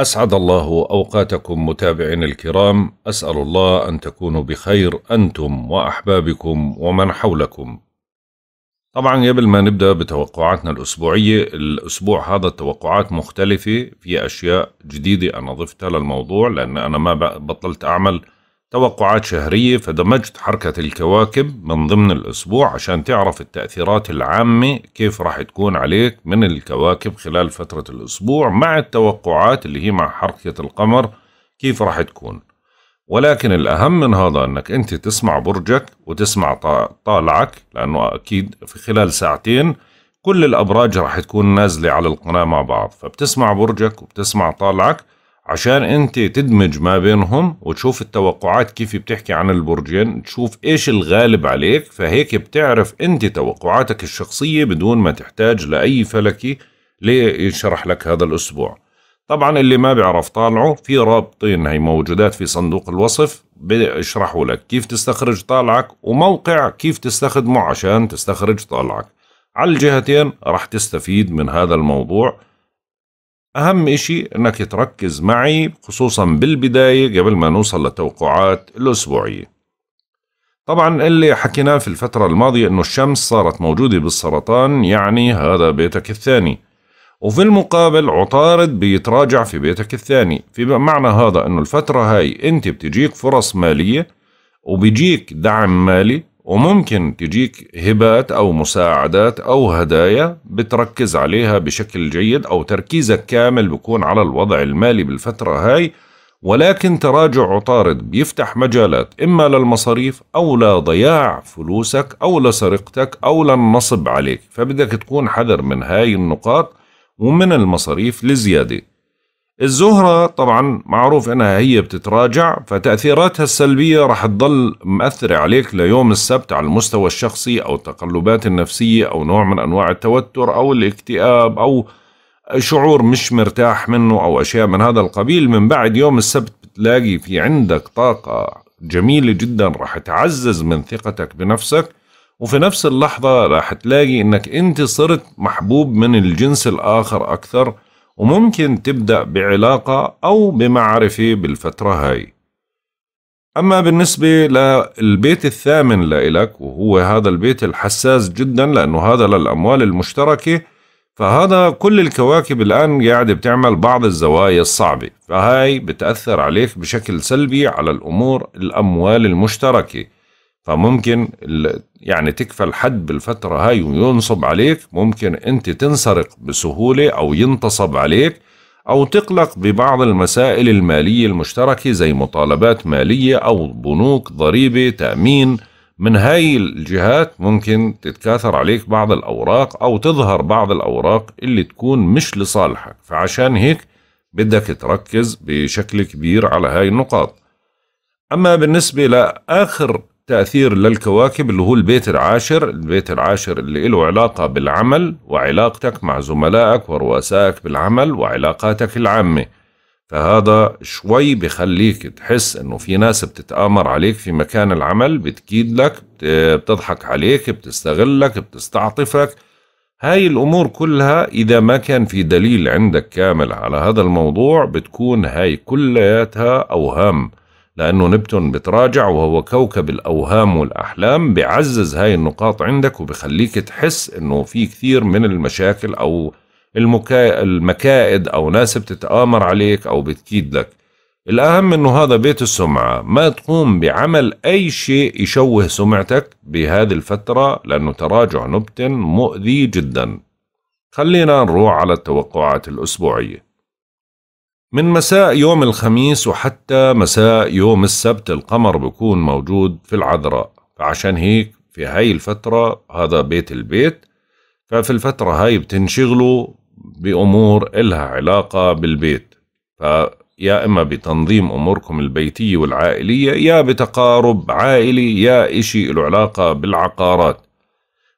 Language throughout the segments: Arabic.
أسعد الله أوقاتكم متابعين الكرام أسأل الله أن تكونوا بخير أنتم وأحبابكم ومن حولكم طبعا قبل ما نبدأ بتوقعاتنا الأسبوعية الأسبوع هذا التوقعات مختلفة في أشياء جديدة أنا ضفتها للموضوع لأن أنا ما بطلت أعمل توقعات شهرية فدمجت حركة الكواكب من ضمن الأسبوع عشان تعرف التأثيرات العامة كيف راح تكون عليك من الكواكب خلال فترة الأسبوع مع التوقعات اللي هي مع حركة القمر كيف راح تكون ولكن الأهم من هذا أنك أنت تسمع برجك وتسمع طالعك لأنه أكيد في خلال ساعتين كل الأبراج راح تكون نازلة على القناة مع بعض فبتسمع برجك وبتسمع طالعك عشان انت تدمج ما بينهم وتشوف التوقعات كيف بتحكي عن البرجين تشوف ايش الغالب عليك فهيك بتعرف انت توقعاتك الشخصية بدون ما تحتاج لأي فلكي ليشرح لك هذا الأسبوع طبعا اللي ما بيعرف طالعه في رابطين هي موجودات في صندوق الوصف بيشرحوا لك كيف تستخرج طالعك وموقع كيف تستخدمه عشان تستخرج طالعك على الجهتين راح تستفيد من هذا الموضوع أهم إشي إنك تركز معي خصوصا بالبداية قبل ما نوصل للتوقعات الأسبوعية طبعا اللي حكيناه في الفترة الماضية إنه الشمس صارت موجودة بالسرطان يعني هذا بيتك الثاني وفي المقابل عطارد بيتراجع في بيتك الثاني في معنى هذا إنه الفترة هاي أنت بتجيك فرص مالية وبيجيك دعم مالي وممكن تجيك هبات أو مساعدات أو هدايا بتركز عليها بشكل جيد أو تركيزك كامل بكون على الوضع المالي بالفترة هاي ولكن تراجع عطارد بيفتح مجالات إما للمصاريف أو لضياع فلوسك أو لسرقتك أو للنصب عليك فبدك تكون حذر من هاي النقاط ومن المصاريف لزيادة الزهرة طبعا معروف انها هي بتتراجع فتأثيراتها السلبية راح تضل مأثرة عليك ليوم السبت على المستوى الشخصي او التقلبات النفسية او نوع من انواع التوتر او الاكتئاب او شعور مش مرتاح منه او اشياء من هذا القبيل من بعد يوم السبت بتلاقي في عندك طاقة جميلة جدا راح تعزز من ثقتك بنفسك وفي نفس اللحظة راح تلاقي انك انت صرت محبوب من الجنس الاخر اكثر وممكن تبدأ بعلاقة أو بمعرفة بالفترة هاي أما بالنسبة للبيت الثامن لإلك وهو هذا البيت الحساس جدا لأنه هذا للأموال المشتركة فهذا كل الكواكب الآن قاعدة بتعمل بعض الزوايا الصعبة فهاي بتأثر عليك بشكل سلبي على الأمور الأموال المشتركة فممكن يعني تكفل حد بالفترة هاي وينصب عليك ممكن أنت تنسرق بسهولة أو ينتصب عليك أو تقلق ببعض المسائل المالية المشتركة زي مطالبات مالية أو بنوك ضريبة تأمين من هاي الجهات ممكن تتكاثر عليك بعض الأوراق أو تظهر بعض الأوراق اللي تكون مش لصالحك فعشان هيك بدك تركز بشكل كبير على هاي النقاط أما بالنسبة لآخر تأثير للكواكب اللي هو البيت العاشر البيت العاشر اللي له علاقة بالعمل وعلاقتك مع زملائك ورؤسائك بالعمل وعلاقاتك العامة فهذا شوي بخليك تحس انه في ناس بتتآمر عليك في مكان العمل بتكيد لك بتضحك عليك بتستغلك بتستعطفك هاي الامور كلها اذا ما كان في دليل عندك كامل على هذا الموضوع بتكون هاي كلياتها اوهام لأنه نبتون بتراجع وهو كوكب الأوهام والأحلام بعزز هاي النقاط عندك وبخليك تحس إنه في كثير من المشاكل أو المكائد أو ناس بتتآمر عليك أو بتكيد لك الأهم إنه هذا بيت السمعة ما تقوم بعمل أي شيء يشوه سمعتك بهذه الفترة لأنه تراجع نبتن مؤذي جدا خلينا نروح على التوقعات الأسبوعية من مساء يوم الخميس وحتى مساء يوم السبت القمر بكون موجود في العذراء فعشان هيك في هاي الفترة هذا بيت البيت ففي الفترة هاي بتنشغلوا بأمور إلها علاقة بالبيت فيا إما بتنظيم أموركم البيتية والعائلية يا بتقارب عائلي يا إشي له علاقة بالعقارات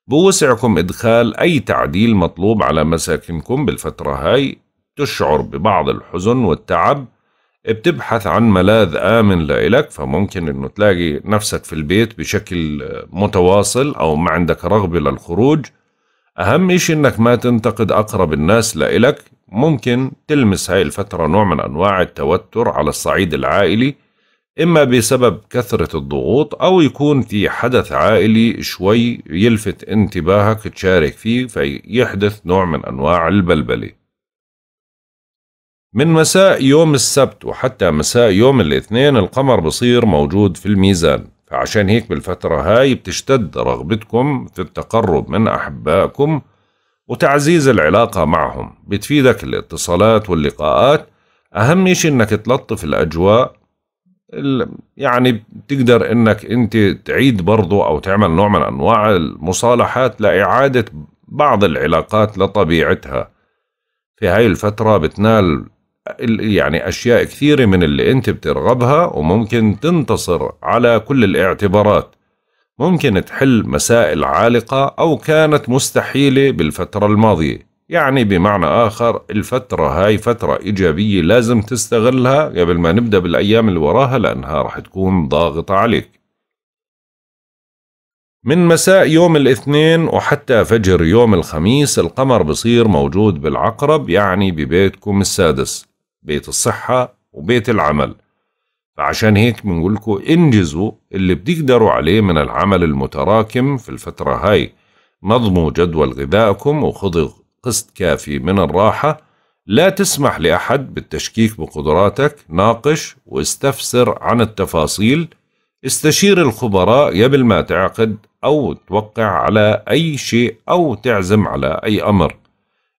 بوسعكم إدخال أي تعديل مطلوب على مساكنكم بالفترة هاي تشعر ببعض الحزن والتعب بتبحث عن ملاذ آمن لإلك فممكن إنه تلاقي نفسك في البيت بشكل متواصل أو ما عندك رغبة للخروج أهم إشي إنك ما تنتقد أقرب الناس لإلك ممكن تلمس هاي الفترة نوع من أنواع التوتر على الصعيد العائلي إما بسبب كثرة الضغوط أو يكون في حدث عائلي شوي يلفت انتباهك تشارك فيه فيحدث نوع من أنواع البلبلة من مساء يوم السبت وحتى مساء يوم الاثنين القمر بصير موجود في الميزان فعشان هيك بالفترة هاي بتشتد رغبتكم في التقرب من أحبائكم وتعزيز العلاقة معهم بتفيدك الاتصالات واللقاءات أهم إشي إنك تلطف الأجواء يعني بتقدر إنك أنت تعيد برضو أو تعمل نوع من أنواع المصالحات لإعادة بعض العلاقات لطبيعتها في هاي الفترة بتنال يعني أشياء كثيرة من اللي أنت بترغبها وممكن تنتصر على كل الاعتبارات ممكن تحل مسائل عالقة أو كانت مستحيلة بالفترة الماضية يعني بمعنى آخر الفترة هاي فترة إيجابية لازم تستغلها قبل ما نبدأ بالأيام اللي وراها لأنها رح تكون ضاغطة عليك من مساء يوم الاثنين وحتى فجر يوم الخميس القمر بصير موجود بالعقرب يعني ببيتكم السادس بيت الصحة وبيت العمل فعشان هيك بنقولكم انجزوا اللي بتقدروا عليه من العمل المتراكم في الفترة هاي نظموا جدول غذائكم وخذوا قسط كافي من الراحة لا تسمح لأحد بالتشكيك بقدراتك ناقش واستفسر عن التفاصيل استشير الخبراء قبل ما تعقد أو توقع على أي شيء أو تعزم على أي أمر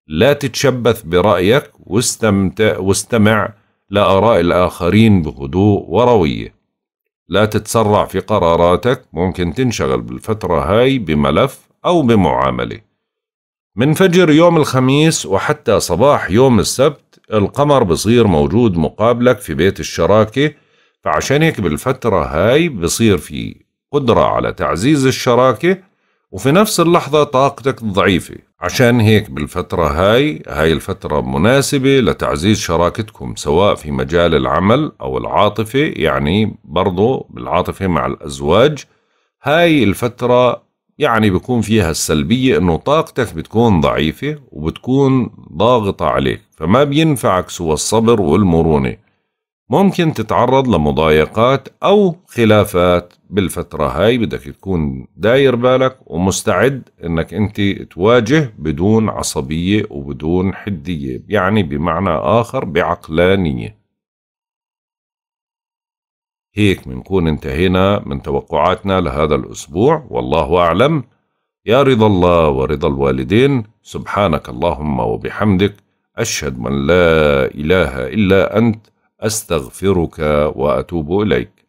لا تتشبث برأيك واستمتع واستمع لآراء الآخرين بهدوء وروية لا تتسرع في قراراتك ممكن تنشغل بالفترة هاي بملف أو بمعاملة من فجر يوم الخميس وحتى صباح يوم السبت القمر بصير موجود مقابلك في بيت الشراكة فعشان هيك بالفترة هاي بصير في قدرة على تعزيز الشراكة وفي نفس اللحظة طاقتك ضعيفة عشان هيك بالفترة هاي هاي الفترة مناسبة لتعزيز شراكتكم سواء في مجال العمل أو العاطفة يعني برضو بالعاطفة مع الأزواج هاي الفترة يعني بيكون فيها السلبية أنه طاقتك بتكون ضعيفة وبتكون ضاغطة عليك فما بينفعك سوى الصبر والمرونة ممكن تتعرض لمضايقات أو خلافات بالفترة هاي بدك تكون داير بالك ومستعد انك انت تواجه بدون عصبية وبدون حدية يعني بمعنى اخر بعقلانية هيك بنكون انتهينا من توقعاتنا لهذا الأسبوع والله أعلم يا رضا الله ورضا الوالدين سبحانك اللهم وبحمدك أشهد من لا إله إلا أنت أستغفرك وأتوب إليك